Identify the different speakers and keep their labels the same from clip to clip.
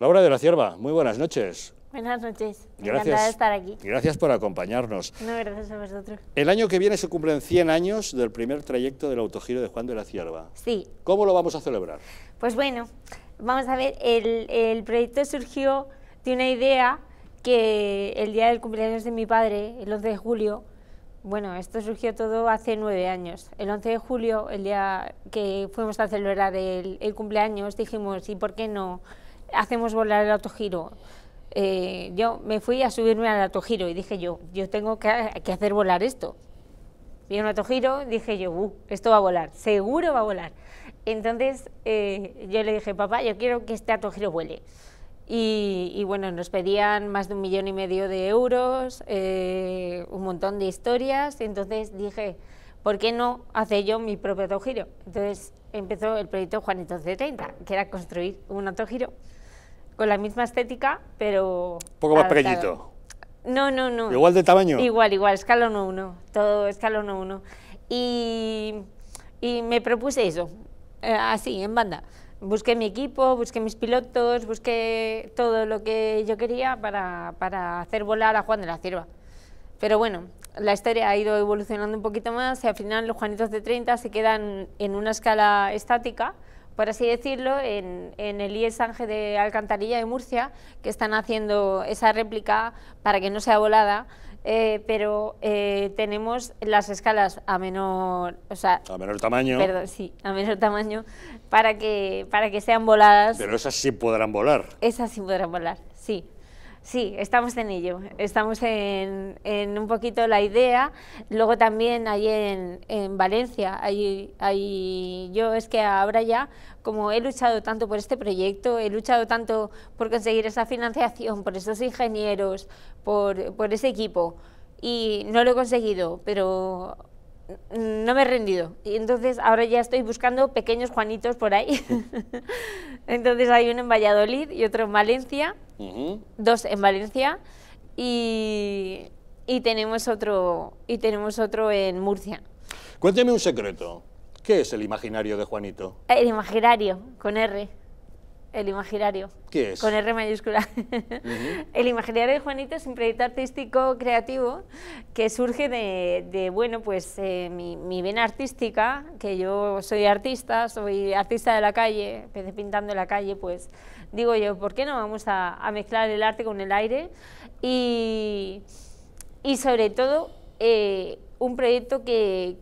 Speaker 1: Laura de la Cierva, muy buenas noches.
Speaker 2: Buenas noches. Gracias, Encantada de estar aquí.
Speaker 1: Gracias por acompañarnos.
Speaker 2: No, gracias a vosotros.
Speaker 1: El año que viene se cumplen 100 años del primer trayecto del autogiro de Juan de la Cierva. Sí. ¿Cómo lo vamos a celebrar?
Speaker 2: Pues bueno, vamos a ver, el, proyecto surgió de una idea que el día del cumpleaños de mi padre, el 11 de julio, bueno, esto surgió todo hace nueve años. El 11 de julio, el día que fuimos a celebrar el cumpleaños, dijimos, ¿y por qué no hacemos volar el autogiro. Eh, yo me fui a subirme al autogiro y dije yo, yo tengo que, hacer volar esto. Vi un autogiro, dije yo, uh, esto va a volar, seguro va a volar. Entonces eh, yo le dije, papá, yo quiero que este autogiro vuele. Y, y, bueno, nos pedían más de un millón y medio de euros, eh, un montón de historias. Entonces dije, ¿por qué no hace yo mi propio autogiro? Entonces empezó el proyecto Juanito C30, que era construir un autogiro con la misma estética, pero... Un poco más pequeñito. No, no, no. ¿Igual de tamaño? Igual, igual, escalón 1, todo escalón 1. Y, y me propuse eso, eh, así, en banda. Busqué mi equipo, busqué mis pilotos, busqué todo lo que yo quería para, para hacer volar a Juan de la Cierva. Pero bueno, la historia ha ido evolucionando un poquito más y al final los Juanitos de 30 se quedan en una escala estática por así decirlo, en, en el IES Ángel de Alcantarilla de Murcia, que están haciendo esa réplica para que no sea volada, eh, pero eh, tenemos las escalas a menor, o sea, a
Speaker 1: menor tamaño. Perdón,
Speaker 2: sí, a menor tamaño para que para que sean voladas. Pero
Speaker 1: esas sí podrán volar.
Speaker 2: Esas sí podrán volar, sí. Sí, estamos en ello. Estamos en, en, un poquito la idea. Luego también ahí en, Valencia, ahí, yo es que ahora ya, como he luchado tanto por este proyecto, he luchado tanto por conseguir esa financiación, por esos ingenieros, por, por ese equipo, y no lo he conseguido, pero no me he rendido. Y entonces ahora ya estoy buscando pequeños Juanitos por ahí. entonces hay uno en Valladolid y otro en Valencia, dos en Valencia y, y, tenemos otro, y tenemos otro en Murcia.
Speaker 1: Cuénteme un secreto. ¿Qué es el imaginario de Juanito?
Speaker 2: El imaginario, con R. El imaginario.
Speaker 1: ¿Qué es? Con R
Speaker 2: mayúscula. El imaginario de Juanito es un proyecto artístico creativo que surge de, bueno, pues eh, mi, mi, vena artística, que yo soy artista, soy artista de la calle, empecé pintando en la calle, pues digo yo, ¿por qué no vamos a, mezclar el arte con el aire? Y, sobre todo, eh, un proyecto que,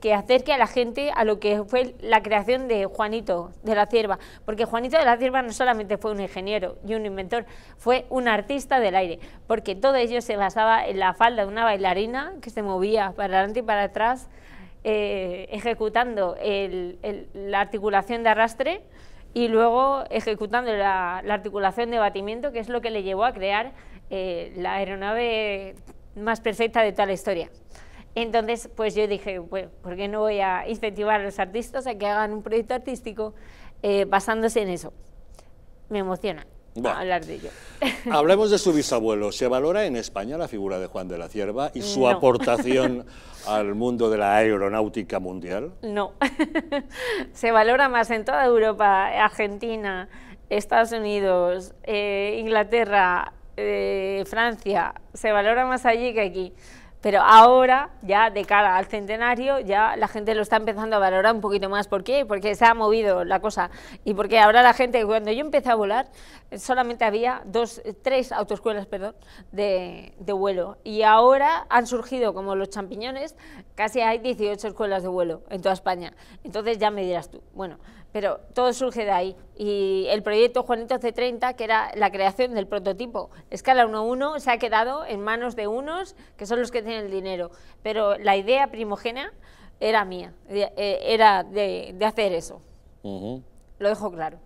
Speaker 2: que, acerque a la gente a lo que fue la creación de Juanito de la Cierva, porque Juanito de la Cierva no solamente fue un ingeniero y un inventor, fue un artista del aire, porque todo ello se basaba en la falda de una bailarina que se movía para adelante y para atrás, eh, ejecutando la articulación de arrastre y luego ejecutando la, articulación de batimiento, que es lo que le llevó a crear eh, la aeronave más perfecta de toda la historia. Entonces, pues yo dije, bueno, ¿por qué no voy a incentivar a los artistas a que hagan un proyecto artístico eh, basándose en eso? Me emociona.
Speaker 1: hablar de ello. Hablemos de su bisabuelo. ¿Se valora en España la figura de Juan de la Cierva y su aportación al mundo de la aeronáutica mundial?
Speaker 2: No. Se valora más en toda Europa, Argentina, Estados Unidos, eh, Inglaterra, eh, Francia. Se valora más allí que aquí. Pero ahora, ya de cara al centenario, ya la gente lo está empezando a valorar un poquito más. ¿Por qué? Porque se ha movido la cosa. Y porque ahora la gente, cuando yo empecé a volar, solamente había dos, tres autoescuelas perdón, de, de vuelo. Y ahora han surgido, como los champiñones, casi hay 18 escuelas de vuelo en toda España. Entonces ya me dirás tú. Bueno, pero todo surge de ahí. Y el proyecto Juanito de 30, que era la creación del prototipo escala 1-1, se ha quedado en manos de unos que son los que tienen el dinero. Pero la idea primogénea era mía, eh, era de, hacer eso.
Speaker 1: Lo dejo claro.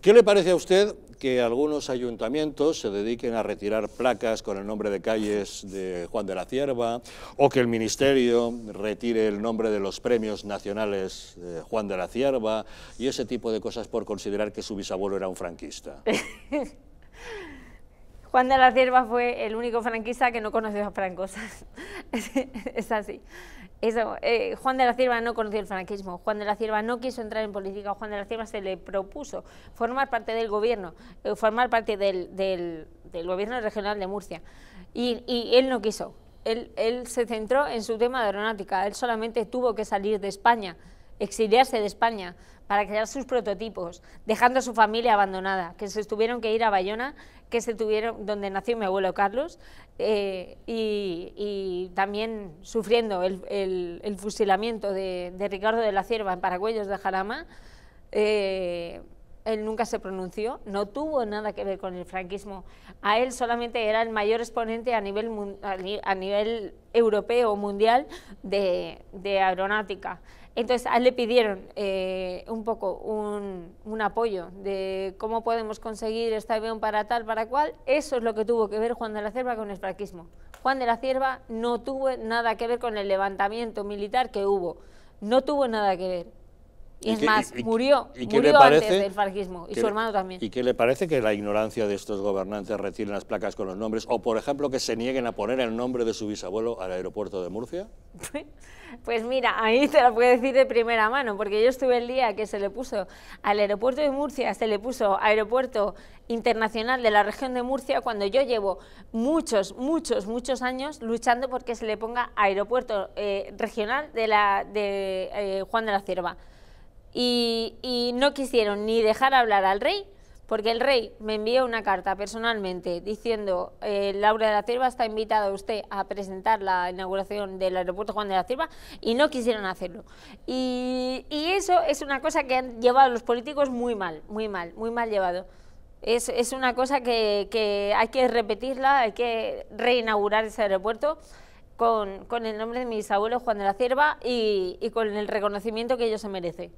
Speaker 1: ¿Qué le parece a usted que algunos ayuntamientos se dediquen a retirar placas con el nombre de calles de Juan de la Cierva o que el Ministerio retire el nombre de los premios nacionales de Juan de la Cierva y ese tipo de cosas por considerar que su bisabuelo era un franquista.
Speaker 2: Juan de la Cierva fue el único franquista que no conoció a Francosas. es así. Eso, eh, Juan de la Cierva no conoció el franquismo, Juan de la Cierva no quiso entrar en política, Juan de la Cierva se le propuso formar parte del gobierno, eh, formar parte del, gobierno regional de Murcia, y, él no quiso. Él, él, se centró en su tema de aeronáutica, él solamente tuvo que salir de España, exiliarse de España para crear sus prototipos, dejando a su familia abandonada, que se tuvieron que ir a Bayona, que se tuvieron, donde nació mi abuelo Carlos, eh, y, también sufriendo el, fusilamiento de, Ricardo de la Cierva en Paracuellos de Jarama, eh, él nunca se pronunció, no tuvo nada que ver con el franquismo. A él solamente era el mayor exponente a nivel, a nivel europeo o mundial de, de aeronáutica. Entonces le pidieron eh, un poco un, apoyo de cómo podemos conseguir este avión para tal, para cual. Eso es lo que tuvo que ver Juan de la Cierva con el franquismo. Juan de la Cierva no tuvo nada que ver con el levantamiento militar que hubo. No tuvo nada que ver. Y, es más, murió, ¿y murió parece, antes del y su hermano también. ¿Y
Speaker 1: qué le parece que la ignorancia de estos gobernantes retiren las placas con los nombres, o por ejemplo que se nieguen a poner el nombre de su bisabuelo al aeropuerto de Murcia?
Speaker 2: Pues mira, ahí te lo puedo decir de primera mano, porque yo estuve el día que se le puso al aeropuerto de Murcia, se le puso aeropuerto internacional de la región de Murcia, cuando yo llevo muchos, muchos, muchos años luchando porque se le ponga aeropuerto eh, regional de, la, de eh, Juan de la Cierva y, no quisieron ni dejar hablar al rey, porque el rey me envió una carta personalmente diciendo eh, Laura de la Cierva está invitada a usted a presentar la inauguración del aeropuerto Juan de la Cierva y no quisieron hacerlo. Y, eso es una cosa que han llevado los políticos muy mal, muy mal, muy mal llevado. Es, una cosa que, hay que repetirla, hay que reinaugurar ese aeropuerto con, el nombre de mis abuelos Juan de la Cierva y con el reconocimiento que ellos se merecen.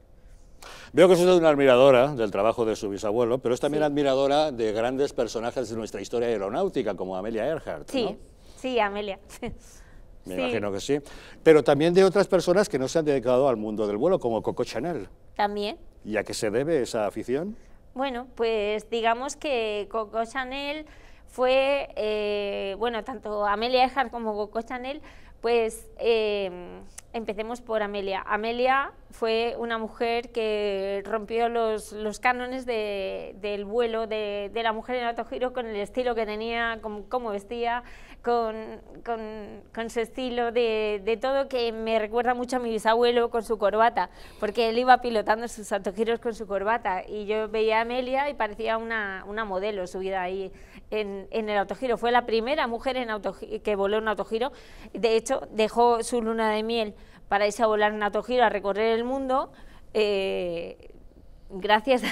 Speaker 1: Veo que es una admiradora del trabajo de su bisabuelo, pero es también admiradora de grandes personajes de nuestra historia aeronáutica, como Amelia Earhart. Sí,
Speaker 2: sí, Amelia.
Speaker 1: Me imagino que sí. Pero también de otras personas que no se han dedicado al mundo del vuelo, como Coco Chanel. También. ¿Y a qué se debe esa afición?
Speaker 2: Bueno, pues digamos que Coco Chanel fue, eh, bueno, tanto Amelia Earhart como Coco Chanel, pues eh, Empecemos por Amelia. Amelia fue una mujer que rompió los, los cánones del vuelo de, la mujer en autogiro con el estilo que tenía, con cómo vestía, con, su estilo de, de, todo, que me recuerda mucho a mi bisabuelo con su corbata, porque él iba pilotando sus autogiros con su corbata. Y yo veía a Amelia y parecía una, una modelo subida ahí en, en, el autogiro. Fue la primera mujer en que voló en autogiro. De hecho, dejó su luna de miel para irse a volar en autogiro a recorrer el mundo, eh, gracias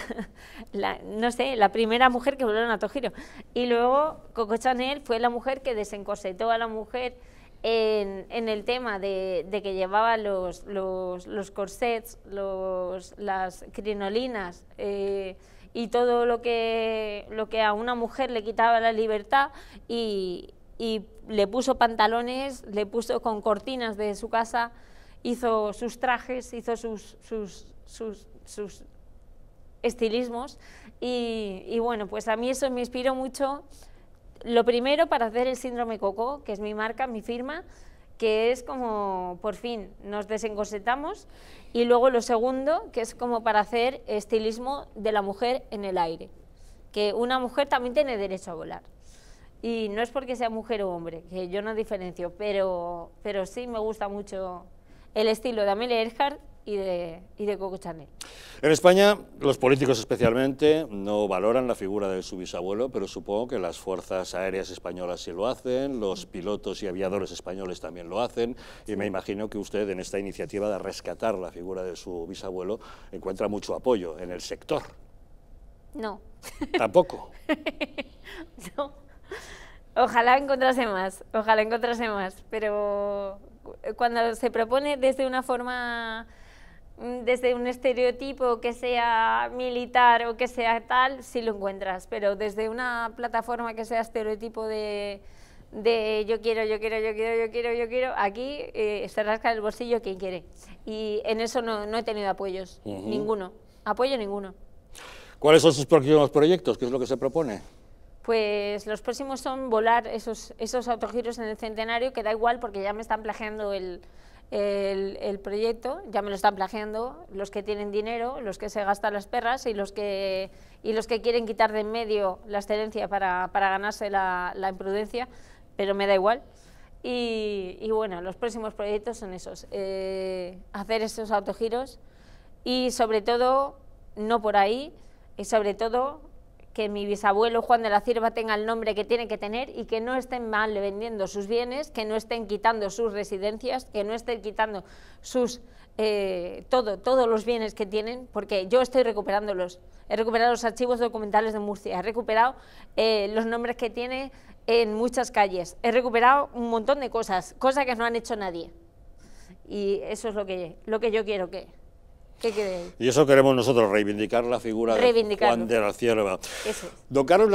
Speaker 2: no sé, la primera mujer que voló en autogiro. Y luego Coco Chanel fue la mujer que desencorsetó a la mujer en, el tema de, que llevaba los, corsets, las crinolinas eh, y todo lo que, a una mujer le quitaba la libertad y le puso pantalones, le puso con cortinas de su casa hizo sus trajes, hizo sus, sus, sus, estilismos y, bueno, pues a mí eso me inspiró mucho. Lo primero para hacer el síndrome Coco, que es mi marca, mi firma, que es como por fin nos desencosetamos y luego lo segundo, que es como para hacer estilismo de la mujer en el aire, que una mujer también tiene derecho a volar. Y no es porque sea mujer o hombre, que yo no diferencio, pero, pero sí me gusta mucho el estilo de Amelia Earhart y de, y de Coco Chanel.
Speaker 1: En España, los políticos especialmente no valoran la figura de su bisabuelo, pero supongo que las fuerzas aéreas españolas sí lo hacen, los pilotos y aviadores españoles también lo hacen, y me imagino que usted en esta iniciativa de rescatar la figura de su bisabuelo encuentra mucho apoyo en el sector. No. Tampoco.
Speaker 2: no. Ojalá encontrase más, ojalá encontrase más, pero eh, cuando se propone desde una forma mm, desde un estereotipo que sea militar o que sea tal, sí lo encuentras, pero desde una plataforma que sea estereotipo de, de yo quiero, yo quiero, yo quiero, yo quiero, yo quiero, aquí eh, se rasca el bolsillo quien quiere. Y en eso no, he tenido apoyos, ninguno, apoyo ninguno.
Speaker 1: ¿Cuáles son sus próximos proyectos? ¿Qué es lo que se propone?
Speaker 2: pues los próximos son volar esos, esos autogiros en el centenario, que da igual porque ya me están plagiando el, proyecto, ya me lo están plagiando, los que tienen dinero, los que se gastan las perras y los que, los que quieren quitar de en medio la excelencia para, ganarse la, imprudencia, pero me da igual. Y, bueno, los próximos proyectos son esos, eh, hacer esos autogiros y sobre todo, no por ahí, y sobre todo que mi bisabuelo Juan de la Cierva tenga el nombre que tiene que tener y que no estén mal vendiendo sus bienes, que no estén quitando sus residencias, que no estén quitando sus eh, todo, todos los bienes que tienen, porque yo estoy recuperándolos. He recuperado los archivos documentales de Murcia, he recuperado eh, los nombres que tiene en muchas calles, he recuperado un montón de cosas, cosas que no han hecho nadie. Y eso es lo que, lo que yo quiero que,
Speaker 1: y eso queremos nosotros, reivindicar la figura de Juan de la Cierva. Eso Don Carlos